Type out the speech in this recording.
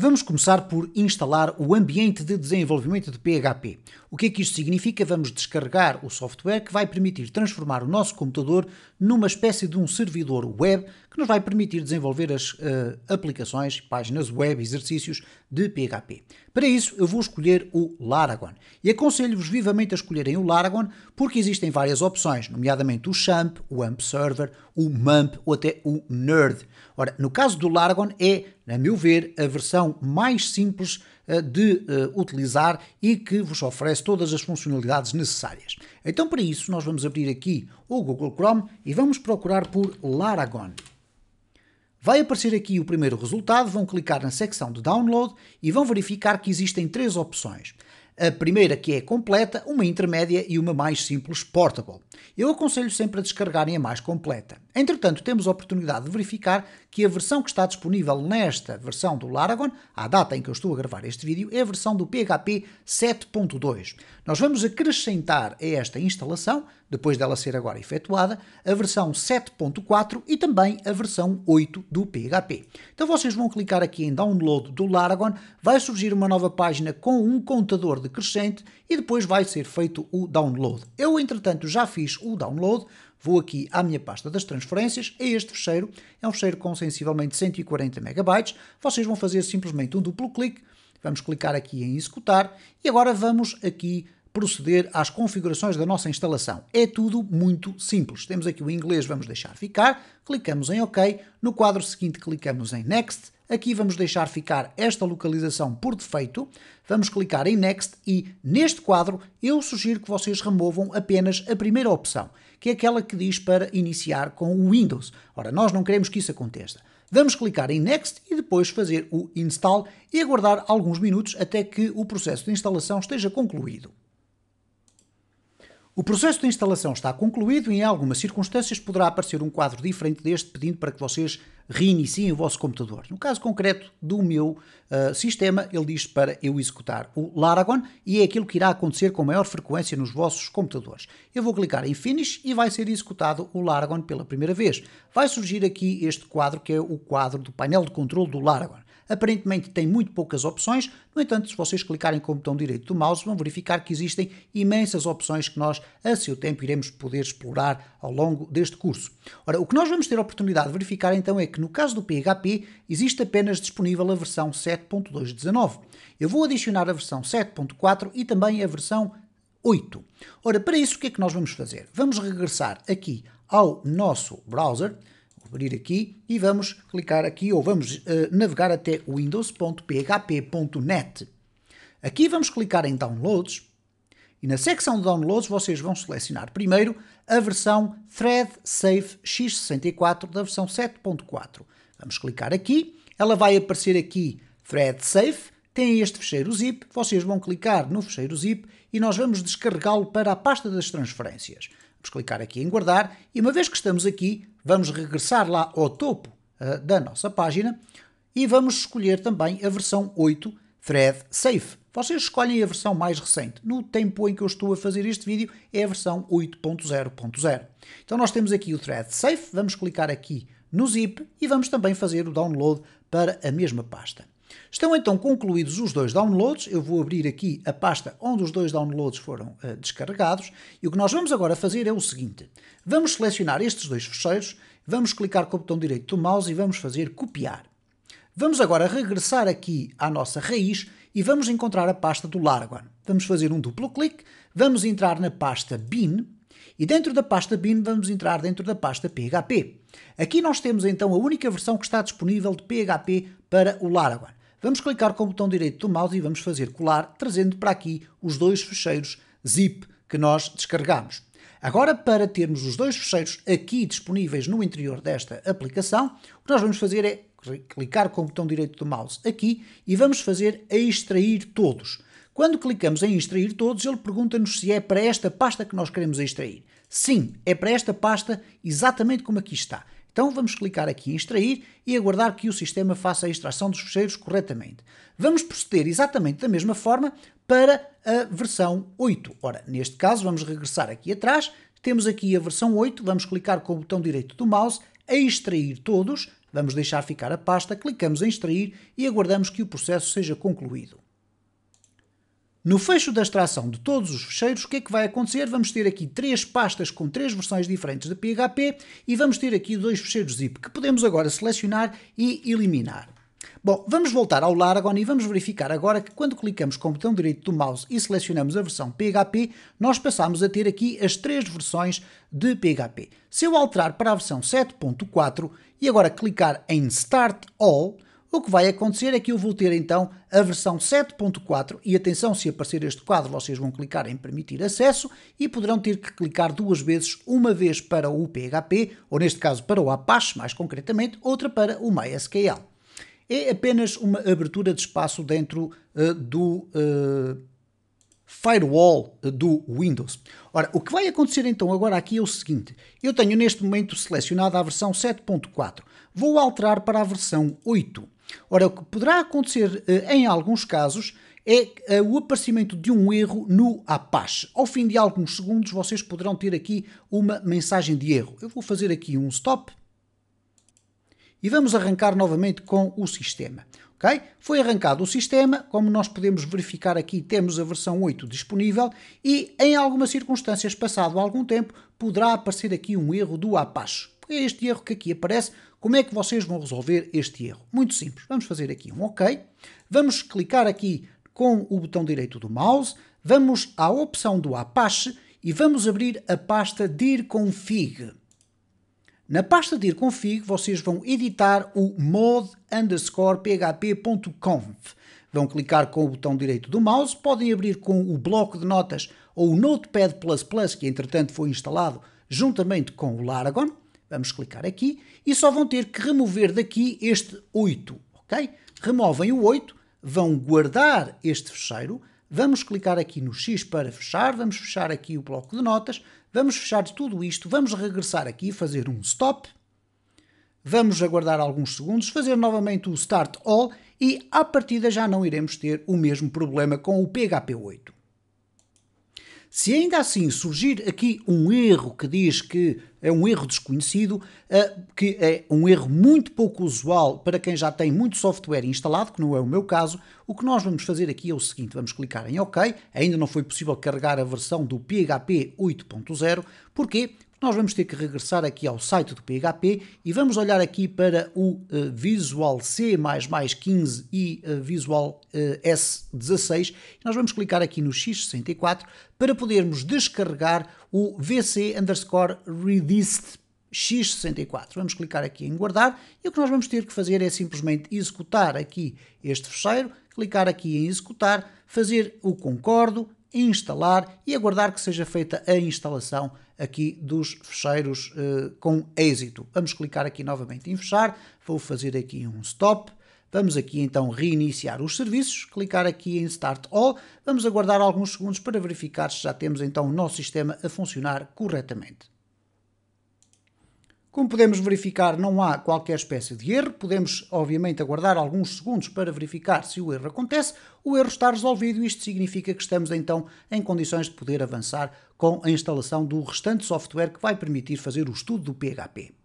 Vamos começar por instalar o ambiente de desenvolvimento de PHP. O que é que isto significa? Vamos descarregar o software que vai permitir transformar o nosso computador numa espécie de um servidor web que nos vai permitir desenvolver as uh, aplicações, páginas web, exercícios de PHP. Para isso, eu vou escolher o Laragon e aconselho-vos vivamente a escolherem o Laragon porque existem várias opções, nomeadamente o Champ, o AMP Server, o MAMP ou até o NERD. Ora, no caso do Laragon é, a meu ver, a versão mais simples eh, de uh, utilizar e que vos oferece todas as funcionalidades necessárias. Então, para isso, nós vamos abrir aqui o Google Chrome e vamos procurar por Laragon. Vai aparecer aqui o primeiro resultado, vão clicar na secção de download e vão verificar que existem três opções. A primeira que é completa, uma intermédia e uma mais simples portable. Eu aconselho sempre a descarregarem a mais completa. Entretanto, temos a oportunidade de verificar que a versão que está disponível nesta versão do Laragon, à data em que eu estou a gravar este vídeo, é a versão do PHP 7.2. Nós vamos acrescentar a esta instalação, depois dela ser agora efetuada, a versão 7.4 e também a versão 8 do PHP. Então vocês vão clicar aqui em Download do Laragon, vai surgir uma nova página com um contador decrescente e depois vai ser feito o download. Eu, entretanto, já fiz o download, Vou aqui à minha pasta das transferências, é este fecheiro, é um fecheiro com sensivelmente 140 MB. Vocês vão fazer simplesmente um duplo clique, vamos clicar aqui em executar e agora vamos aqui proceder às configurações da nossa instalação. É tudo muito simples. Temos aqui o inglês, vamos deixar ficar, clicamos em OK, no quadro seguinte clicamos em Next, aqui vamos deixar ficar esta localização por defeito, vamos clicar em Next e neste quadro eu sugiro que vocês removam apenas a primeira opção que é aquela que diz para iniciar com o Windows. Ora, nós não queremos que isso aconteça. Vamos clicar em Next e depois fazer o Install e aguardar alguns minutos até que o processo de instalação esteja concluído. O processo de instalação está concluído e em algumas circunstâncias poderá aparecer um quadro diferente deste pedindo para que vocês reiniciem o vosso computador. No caso concreto do meu uh, sistema, ele diz para eu executar o Laragon e é aquilo que irá acontecer com maior frequência nos vossos computadores. Eu vou clicar em Finish e vai ser executado o Laragon pela primeira vez. Vai surgir aqui este quadro que é o quadro do painel de controle do Laragon. Aparentemente tem muito poucas opções, no entanto, se vocês clicarem com o botão direito do mouse, vão verificar que existem imensas opções que nós, a seu tempo, iremos poder explorar ao longo deste curso. Ora, o que nós vamos ter a oportunidade de verificar então é que no caso do PHP existe apenas disponível a versão 7.2.19. Eu vou adicionar a versão 7.4 e também a versão 8. Ora, para isso o que é que nós vamos fazer? Vamos regressar aqui ao nosso browser, abrir aqui e vamos clicar aqui ou vamos uh, navegar até windows.php.net. Aqui vamos clicar em Downloads e na secção de Downloads vocês vão selecionar primeiro a versão ThreadSafe x64 da versão 7.4. Vamos clicar aqui, ela vai aparecer aqui ThreadSafe, tem este fecheiro zip, vocês vão clicar no fecheiro zip e nós vamos descarregá-lo para a pasta das transferências. Vamos clicar aqui em guardar e uma vez que estamos aqui, vamos regressar lá ao topo uh, da nossa página e vamos escolher também a versão 8 Thread Safe. Vocês escolhem a versão mais recente. No tempo em que eu estou a fazer este vídeo é a versão 8.0.0. Então nós temos aqui o Thread Safe, vamos clicar aqui no zip e vamos também fazer o download para a mesma pasta. Estão então concluídos os dois downloads. Eu vou abrir aqui a pasta onde os dois downloads foram uh, descarregados. E o que nós vamos agora fazer é o seguinte: vamos selecionar estes dois fecheiros, vamos clicar com o botão direito do mouse e vamos fazer copiar. Vamos agora regressar aqui à nossa raiz e vamos encontrar a pasta do Largon. Vamos fazer um duplo clique, vamos entrar na pasta bin e dentro da pasta bin vamos entrar dentro da pasta PHP. Aqui nós temos então a única versão que está disponível de PHP para o Largon. Vamos clicar com o botão direito do mouse e vamos fazer colar, trazendo para aqui os dois fecheiros zip que nós descarregamos. Agora, para termos os dois fecheiros aqui disponíveis no interior desta aplicação, o que nós vamos fazer é clicar com o botão direito do mouse aqui e vamos fazer a extrair todos. Quando clicamos em extrair todos, ele pergunta-nos se é para esta pasta que nós queremos extrair. Sim, é para esta pasta exatamente como aqui está. Então vamos clicar aqui em extrair e aguardar que o sistema faça a extração dos fecheiros corretamente. Vamos proceder exatamente da mesma forma para a versão 8. Ora, neste caso vamos regressar aqui atrás, temos aqui a versão 8, vamos clicar com o botão direito do mouse a extrair todos, vamos deixar ficar a pasta, clicamos em extrair e aguardamos que o processo seja concluído. No fecho da extração de todos os fecheiros, o que é que vai acontecer? Vamos ter aqui três pastas com três versões diferentes de PHP e vamos ter aqui dois fecheiros zip que podemos agora selecionar e eliminar. Bom, vamos voltar ao Laragon e vamos verificar agora que quando clicamos com o botão direito do mouse e selecionamos a versão PHP, nós passamos a ter aqui as três versões de PHP. Se eu alterar para a versão 7.4 e agora clicar em Start All, o que vai acontecer é que eu vou ter então a versão 7.4 e atenção, se aparecer este quadro, vocês vão clicar em permitir acesso e poderão ter que clicar duas vezes, uma vez para o PHP, ou neste caso para o Apache mais concretamente, outra para o MySQL. É apenas uma abertura de espaço dentro uh, do uh, firewall eh, do Windows. Ora, o que vai acontecer então agora aqui é o seguinte: eu tenho neste momento selecionada a versão 7.4, vou alterar para a versão 8. Ora, o que poderá acontecer eh, em alguns casos é eh, o aparecimento de um erro no Apache. Ao fim de alguns segundos, vocês poderão ter aqui uma mensagem de erro. Eu vou fazer aqui um stop e vamos arrancar novamente com o sistema. Okay? Foi arrancado o sistema, como nós podemos verificar aqui, temos a versão 8 disponível e em algumas circunstâncias, passado algum tempo, poderá aparecer aqui um erro do Apache. É este erro que aqui aparece, como é que vocês vão resolver este erro? Muito simples. Vamos fazer aqui um OK. Vamos clicar aqui com o botão direito do mouse. Vamos à opção do Apache e vamos abrir a pasta dirconfig. Na pasta dirconfig vocês vão editar o mod underscore php.conf. Vão clicar com o botão direito do mouse, podem abrir com o bloco de notas ou o Notepad++, que entretanto foi instalado juntamente com o Laragon. Vamos clicar aqui e só vão ter que remover daqui este 8, ok? Removem o 8, vão guardar este fecheiro, vamos clicar aqui no X para fechar, vamos fechar aqui o bloco de notas, vamos fechar tudo isto, vamos regressar aqui, fazer um stop, vamos aguardar alguns segundos, fazer novamente o Start All e à partida já não iremos ter o mesmo problema com o PHP 8. Se ainda assim surgir aqui um erro que diz que é um erro desconhecido, eh, que é um erro muito pouco usual para quem já tem muito software instalado, que não é o meu caso. O que nós vamos fazer aqui é o seguinte: vamos clicar em OK. Ainda não foi possível carregar a versão do PHP 8.0. Porquê? nós vamos ter que regressar aqui ao site do PHP e vamos olhar aqui para o eh, Visual C++ 15 e eh, Visual S16. Nós vamos clicar aqui no X64 para podermos descarregar o VC underscore redist X64. Vamos clicar aqui em guardar e o que nós vamos ter que fazer é simplesmente executar aqui este fecheiro, clicar aqui em executar, fazer o concordo, instalar e aguardar que seja feita a instalação aqui dos fecheiros eh, com êxito. Vamos clicar aqui novamente em fechar, vou fazer aqui um stop, Vamos aqui então reiniciar os serviços, clicar aqui em Start All, vamos aguardar alguns segundos para verificar se já temos então o nosso sistema a funcionar corretamente. Como podemos verificar, não há qualquer espécie de erro. Podemos, obviamente, aguardar alguns segundos para verificar se o erro acontece. O erro está resolvido isto significa que estamos, então, em condições de poder avançar com a instalação do restante software que vai permitir fazer o estudo do PHP.